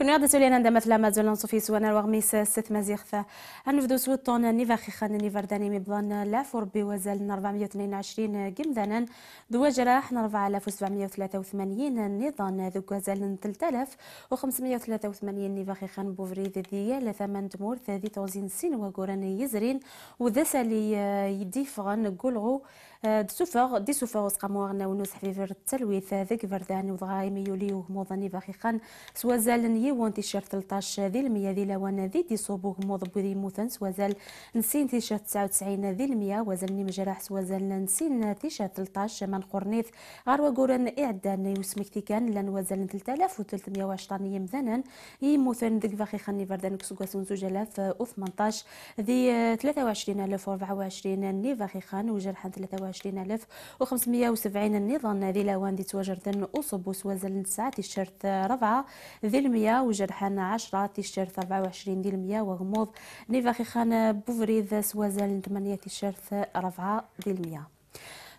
كنا يادة تولي نندا مثل ما زولان صوفي سوانا وغميس ست مزيخفة النفدو سوطان نيفاخي خان نيفرداني مبضان لا فوربي وزال وعشرين قمدانا دو جراح وثمانين نظام ذو وزال وثمانين نيفاخي خان بوفريد لا ثمن دمور ثادي توزين سين وقران يزرين وذسالي يديفغن قلغو دسوفغ دسوفغ وسقاموغنا ونوس حفيفر التلويث ذيك فردان وضغايم يوليو موضني فاخي سوازال دي وانتشار 13 ذي المية ذي لوان ذي دي صوبوغ موضب ذي موثنس وزال نسين تيشار 99 ذي المية وزال نيم جراحس وزال نسين تيشار 13 من قرنيث غاروا قورن إعدان يوسمك تيكان لان وزال 3310 يمذانا يموثن ذي فاخي خاني فردان كسوكاسون زوجالاف و 18 ذي 23424 نيفاخي خان وجرحا 23570 نظام ذي لوان ذي ذن أصب وسوازل 9 تيشارت ربعة ذي المية وجرحان 10 تيشير 24 ديال 100 وغموض نيفاخيخان بوفريد سوازال 8 تيشير 4 ديال 100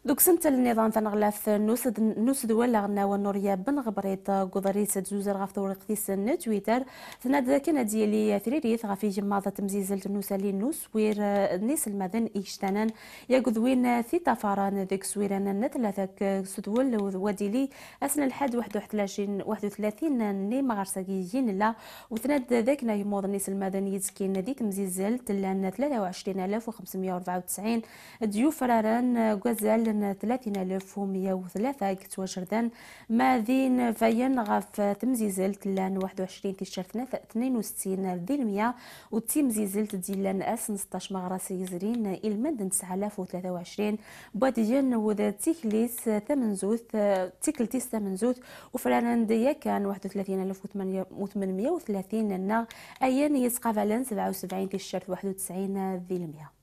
دوك سنت النظام تنغلاف نوسد نوسد ولا غناوة نوريا بن غبريط قدريت تزوزر غاف ثورة قديس تويتر ثناد ذاكنا ديالي ثريريث غافي جماضة تمزيز نوسالي نوس وير نيس المدن إيشتانان يا قدوين في طفران ذيك سويران نتلاثك سدول وديلي أسن الحد واحد وثلاثين ني جين لا وثناد ذاكنا يموض نيس المدن يتسكين ذي وخمسمية وربعة وتسعين ديوف راران قزال عدد 30103 كتوا جردان ما ذين فين غف تمزيزل تلان 21 تيشرت 62 ذين 100 وتمزيزل تديلان اس 16 مغرس يزرين المد 9023 بوديان وذا تيكليس ثمن تيكلتيس وفلان وفرانديا كان 31830 النغ ايان يسقى فالان 77 تيشرت 91 ذي المئة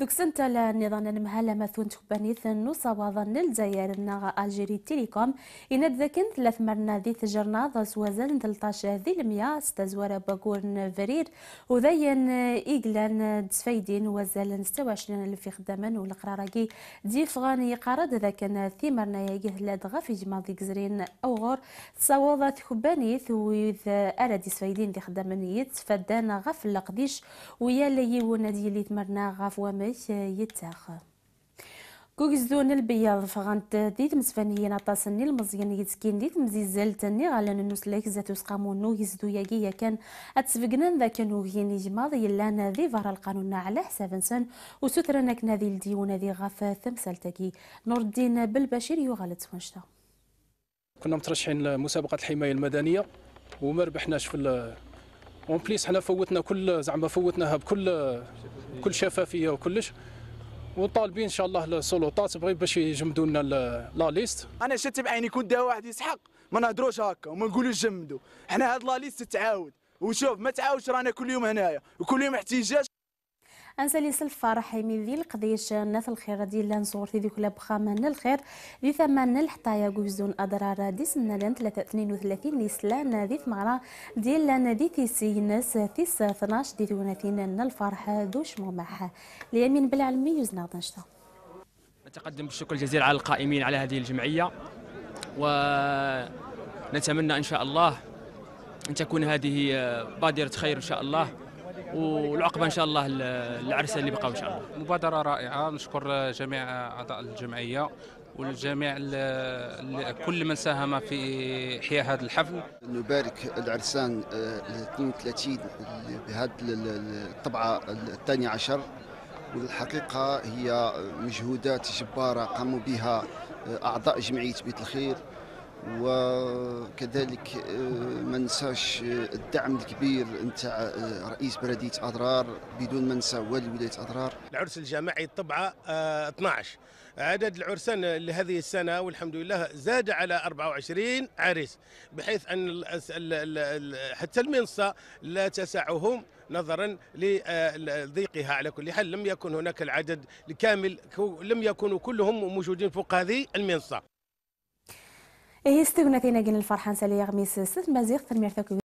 دوك سنت نظام المهلا مثون تخبانيث نوصا وظن الجزائر ناغا الجيري تيليكوم إن ذاكن ثلاث مرنا ذي تجرنا ذاس وزن 13 ذي الميا استزوار باكور فرير وذين إيجلان دسفيدين وزال 26 الف خداما والقراراكي ديفغان يقارد ذاكن ثمرنا يجه لدغا في جمال ذي جزرين أو غور تصاوض تخبانيث ويذ أرادي سفايدين ذي خداما يتفدان غف القديش ويا ليون اللي تمرنا غاف ومن يتاخ يتساخ كوكزون البياض فغانت ديت مسفانيين نطاسني المزيان يتسكين ديت مزيزال تاني غالا نوس لايك زاتو سقامو نو يزدو ياكي كان اتسفقنان ذاك غيني جماضي يلا نادي فار القانون على حساب نسان وسترناك نادي الديون ذي غاف تمثال نور الدين بالبشير يغال تونشتا كنا مترشحين لمسابقه الحمايه المدنيه وما ربحناش في اون بليس حنا فوتنا كل زعما فوتناها بكل بكل شفافيه وكلش وطالبين ان شاء الله السلطات بغي باش يجمدوا لنا لا ليست انا شفت بعيني كون داوا واحد يسحق ما نهدروش هكا وما نقولوش جمدوا حنا هاد لا ليست تعاود وشوف ما تعاودش رانا كل يوم هنايا وكل يوم احتجاج انسالي سلف فرح ذي القضيش ناس الخير دي لان صورتي ذيك لبخا من الخير ذي ثمان الحطايا قوزون اضرار دي سنة لان 32 نيسلان ذي ثمارة دي لان ذي ثيسي ناس ثيس 12 دي ثلاثين الفرح دوش مماح اليمين بالعلمي يوزنا طنشتا نتقدم بالشكر الجزيل على القائمين على هذه الجمعية ونتمنى إن شاء الله أن تكون هذه بادرة خير إن شاء الله والعقبه ان شاء الله العرسه اللي بقاو ان شاء الله مبادره رائعه نشكر جميع اعضاء الجمعيه والجميع كل من ساهم في احياء هذا الحفل نبارك العرسان 32 آه، بهذه الطبعه الثانيه عشر والحقيقه هي مجهودات جباره قاموا بها آه، اعضاء جمعيه بيت الخير وكذلك آه، ما ننساش آه، الدعم الكبير نتاع آه، رئيس بلديه اضرار بدون ما ننسى والي ولايه اضرار العرس الجماعي الطبعه 12 عدد العرسان لهذه السنه والحمد لله زاد على 24 عريس بحيث ان حتى المنصه لا تسعهم نظرا لضيقها على كل حال لم يكن هناك العدد الكامل لم يكونوا كلهم موجودين فوق هذه المنصه هي إيه، استغنى تينا جن الفرحان سالي غميس ست مازيغ تنمير